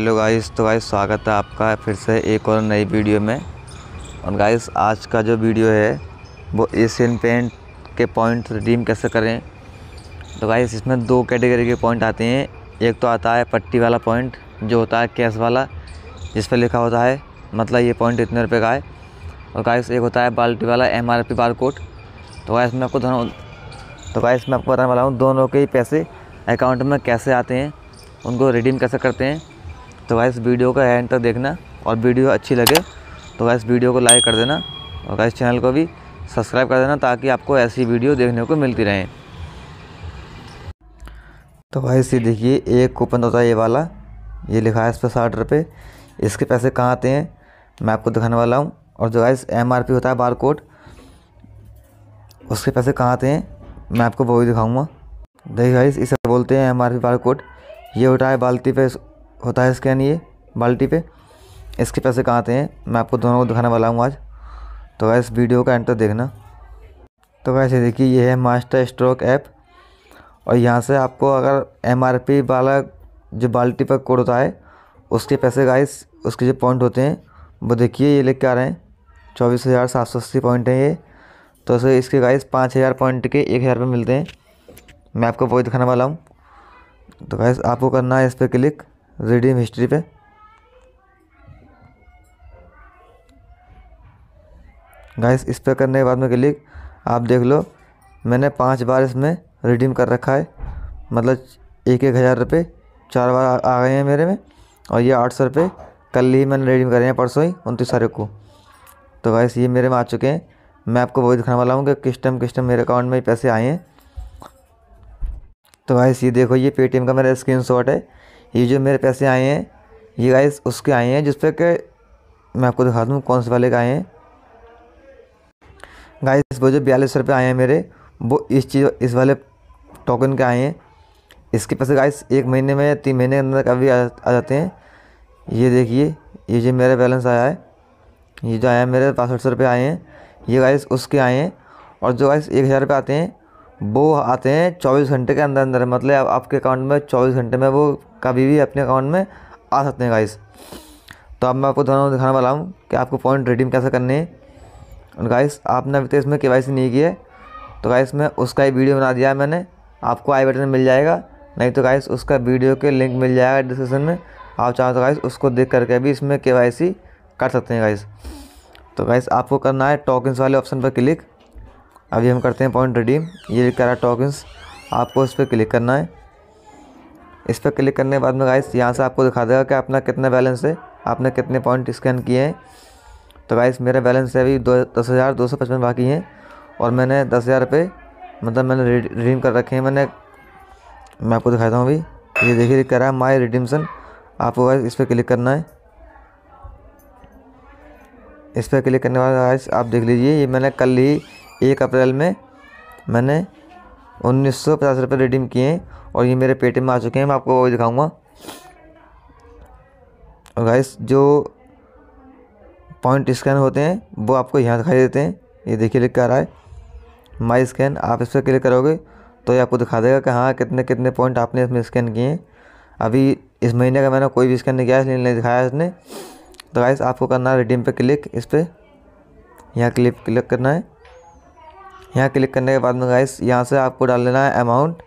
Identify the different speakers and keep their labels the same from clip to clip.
Speaker 1: hello guys तो guys स्वागत है आपका फिर से एक और नई वीडियो में और गाइस आज का जो वीडियो है वो एशियन पेंट के पॉइंट रिडीम कैसे करें तो गाइस इसमें दो कैटेगरी के पॉइंट आते हैं एक तो आता है पट्टी वाला पॉइंट जो होता है कैश वाला जिस पर लिखा होता है मतलब ये पॉइंट इतने रुपये का है और गाइस एक होता है बाल्टी वाला एम आर बार कोड तो गाइस मैं आपको तो गाइस मैं आपको बताने वाला हूँ दोनों के ही पैसे अकाउंट में कैसे आते हैं उनको रिडीम कैसे करते हैं तो गाइस वीडियो का एंड तक देखना और वीडियो अच्छी लगे तो गाइस वीडियो को लाइक कर देना और गाइस चैनल को भी सब्सक्राइब कर देना ताकि आपको ऐसी वीडियो देखने को मिलती रहें तो गाइस ये देखिए एक कूपन होता है ये वाला ये लिखा है इस पर साठ रुपये इसके पैसे कहाँ आते हैं मैं आपको दिखाने वाला हूँ और जो गाइस एम होता है बार कोड उसके पैसे कहाँ आते हैं मैं आपको वो भी दिखाऊँगा देखिए गाइस इसे बोलते हैं M R P bar code ये होता है बाल्टी पे होता है स्कैन ये बाल्टी पे इसके पैसे कहाँ आते हैं मैं आपको दोनों को दिखाने वाला हूँ आज तो वैस वीडियो का एंटर देखना तो वैसे देखिए ये है मास्टर स्ट्रोक ऐप और यहाँ से आपको अगर एम वाला जो बाल्टी पर कोड होता है उसके पैसे गाइस उसके जो पॉइंट होते हैं वो देखिए ये लेके आ रहे हैं चौबीस हज़ार सात सौ अस्सी पॉइंट हैं ये तो ऐसे इसके गाइस पाँच हज़ार पॉइंट के एक हज़ार पर मिलते हैं मैं आपको वही दिखाने वाला हूँ तो गाइस आपको करना है इस पर क्लिक रिडीम हिस्ट्री पे गाइस इस पर करने के बाद में क्लिक आप देख लो मैंने पांच बार इसमें रिडीम कर रखा है मतलब एक एक हज़ार रुपये चार बार आ गए हैं मेरे में और ये आठ सौ रुपये कल ही मैंने रिडीम करे हैं परसों ही उनतीस तारीख को तो गाइस ये मेरे में आ चुके हैं मैं आपको वही दिखाने वाला हूँ कि किस टाइम किस टाइम मेरे अकाउंट में पैसे आए हैं तो गाइस ये देखो ये पेटीएम का मेरा स्क्रीन है ये जो मेरे पैसे आए हैं ये गाइस उसके आए हैं जिस पर के मैं आपको दिखा दूँ कौन से वाले के आए हैं गाइस वो जो बयालीस रुपये आए हैं मेरे वो इस चीज़ इस वाले टोकन के आए हैं इसके पैसे गाइस एक महीने में या तीन महीने के अंदर कभी आ, जाते हैं ये देखिए ये जो मेरा बैलेंस आया है ये जो आया मेरे पासठ सौ रुपये आए हैं ये गाइस उसके आए हैं और जो गाइस एक हज़ार रुपये आते हैं वो आते हैं चौबीस घंटे के अंदर अंदर मतलब आपके अकाउंट में चौबीस घंटे में वो कभी भी अपने अकाउंट में आ सकते हैं गाइस तो अब मैं आपको दोनों दिखाने वाला हूँ कि आपको पॉइंट रिडीम कैसे करनी है और गाइस आपने अभी तो इसमें के नहीं की है तो गाइस में उसका ही वीडियो बना दिया मैंने आपको आई बटन मिल जाएगा नहीं तो गाइस उसका वीडियो के लिंक मिल जाएगा डिस्क्रिप्शन में आप चाहो तो गाइस उसको देख करके भी इसमें के कर सकते हैं गाइस तो गाइस आपको करना है टोकन्स वाले ऑप्शन पर क्लिक अभी हम करते हैं पॉइंट रिडीम ये कह रहा टोकन्स आपको इस पर क्लिक करना है इस पर क्लिक करने के बाद में गाइस यहाँ से आपको दिखा देगा कि अपना कितना बैलेंस है आपने कितने पॉइंट स्कैन किए हैं तो गाइस मेरा बैलेंस है अभी दो दस हज़ार दो सौ पचपन बाकी हैं और मैंने दस हज़ार रुपये मतलब मैंने रिडीम कर रखे हैं मैंने मैं आपको दिखाता हूँ अभी ये देखिए कह रहा है माई रिडीमसन आपको गाइस इस पर क्लिक करना है इस पर क्लिक करने के बाद आप देख लीजिए ये मैंने कल ही एक अप्रैल में मैंने उन्नीस सौ पचास रुपये रिडीम किए हैं और ये मेरे पेटीएम में आ चुके हैं मैं आपको वो दिखाऊंगा और गाइस जो पॉइंट स्कैन होते हैं वो आपको यहाँ दिखाई देते हैं ये देखिए लिख कर आ रहा है माई स्कैन आप इस पर क्लिक करोगे तो ये आपको दिखा देगा कि हाँ कितने कितने पॉइंट आपने इसमें स्कैन किए हैं अभी इस महीने का मैंने कोई भी स्कैन नहीं किया इसलिए नहीं दिखाया इसने तो गाइस आपको करना है रिडीम पे क्लिक इस पर यहाँ क्लिक क्लिक करना है यहाँ क्लिक करने के बाद में गाइस यहाँ से आपको डाल लेना है अमाउंट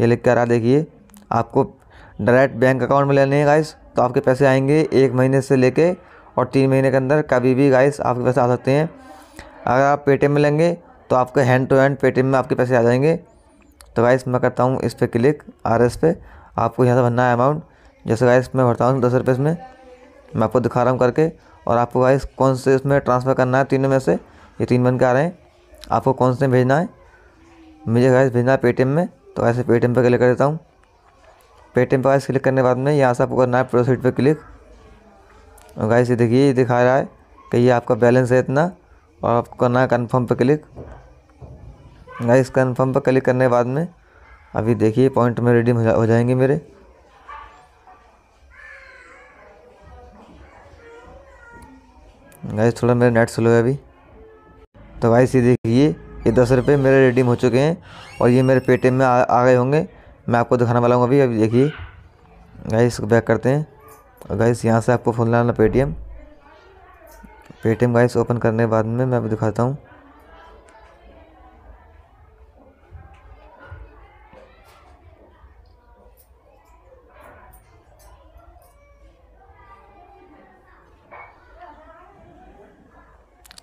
Speaker 1: ये लिख कर आ देखिए आपको डायरेक्ट बैंक अकाउंट में लेने हैं गाइस तो आपके पैसे आएंगे एक महीने से लेके और तीन महीने के अंदर कभी भी गाइस आपके पैसे आ सकते हैं अगर आप पेटीएम में लेंगे तो आपके हैंड टू हैंड पेटीएम में आपके पैसे आ जाएंगे तो गाइस मैं करता हूँ इस पर क्लिक आर एस पे आपको यहाँ से भरना है अमाउंट जैसे गाइस मैं भरता हूँ दस रुपये इसमें मैं आपको दिखा रहा हूँ करके और आपको गाइस कौन से इसमें ट्रांसफ़र करना है तीनों में से ये तीन बन के आ रहे हैं आपको कौन से भेजना है मुझे गैस भेजना है पेटीएम में तो ऐसे पेटीएम पर क्लिक कर देता हूँ पेटीएम पर गैस क्लिक करने के बाद में यहाँ से आपको करना है प्रोसीड पर क्लिक और गैस ये देखिए ये दिखा रहा है कि ये आपका बैलेंस है इतना और आपको करना है कन्फर्म पर क्लिक गैस कन्फर्म पर क्लिक करने के बाद में अभी देखिए पॉइंट में रिडीम हो, जा, हो जाएंगे मेरे गैस थोड़ा मेरा नेट स्लो है अभी तो भाई से देखिए ये दस रुपये मेरे रिडीम हो चुके हैं और ये मेरे पेटीएम में आ, आ गए होंगे मैं आपको दिखाने वाला हूँ अभी अभी देखिए गाइस बैक करते हैं और गाइस यहाँ से आपको फोन लाना पेटीएम पेटीएम गाइस ओपन करने के बाद में मैं अभी दिखाता हूँ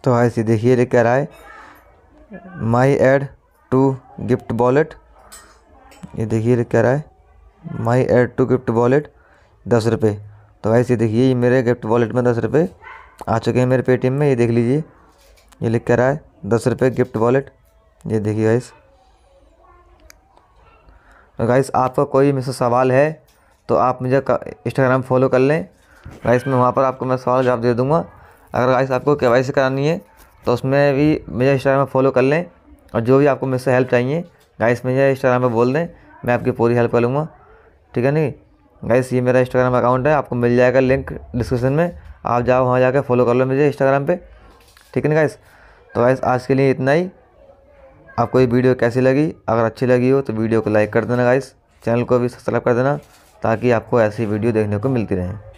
Speaker 1: तो ऐसे देखिए रहा आए my add to gift wallet ये देखिए रहा आए my add to gift wallet दस रुपये तो ऐसे देखिए ये मेरे गिफ्ट वॉलेट में दस रुपये आ चुके हैं मेरे पेटीएम में ये देख लीजिए ये लिख कर आए दस रुपये गिफ्ट वॉलेट ये देखिए गाइस और गाइस आपका कोई मुझसे सवाल है तो आप मुझे इंस्टाग्राम फॉलो कर लें गाइस मैं वहाँ पर आपको मैं सवाल जवाब दे दूँगा अगर गाइस आपको के करानी है तो उसमें भी मेरे इंस्टाग्राम पर फॉलो कर लें और जो भी आपको मुझसे हेल्प चाहिए गाइस मुझे इंस्टाग्राम पर बोल दें मैं आपकी पूरी हेल्प कर लूँगा ठीक है नहीं गाइस ये मेरा इंस्टाग्राम अकाउंट है आपको मिल जाएगा लिंक डिस्क्रिप्शन में आप जाओ वहाँ जाकर फॉलो कर लो मुझे इंस्टाग्राम पर ठीक है ना गाइस तो गाइस आज के लिए इतना ही आपको ये वीडियो कैसी लगी अगर अच्छी लगी हो तो वीडियो को लाइक कर देना गाइस चैनल को भी सब्सक्राइब कर देना ताकि आपको ऐसी वीडियो देखने को मिलती रहें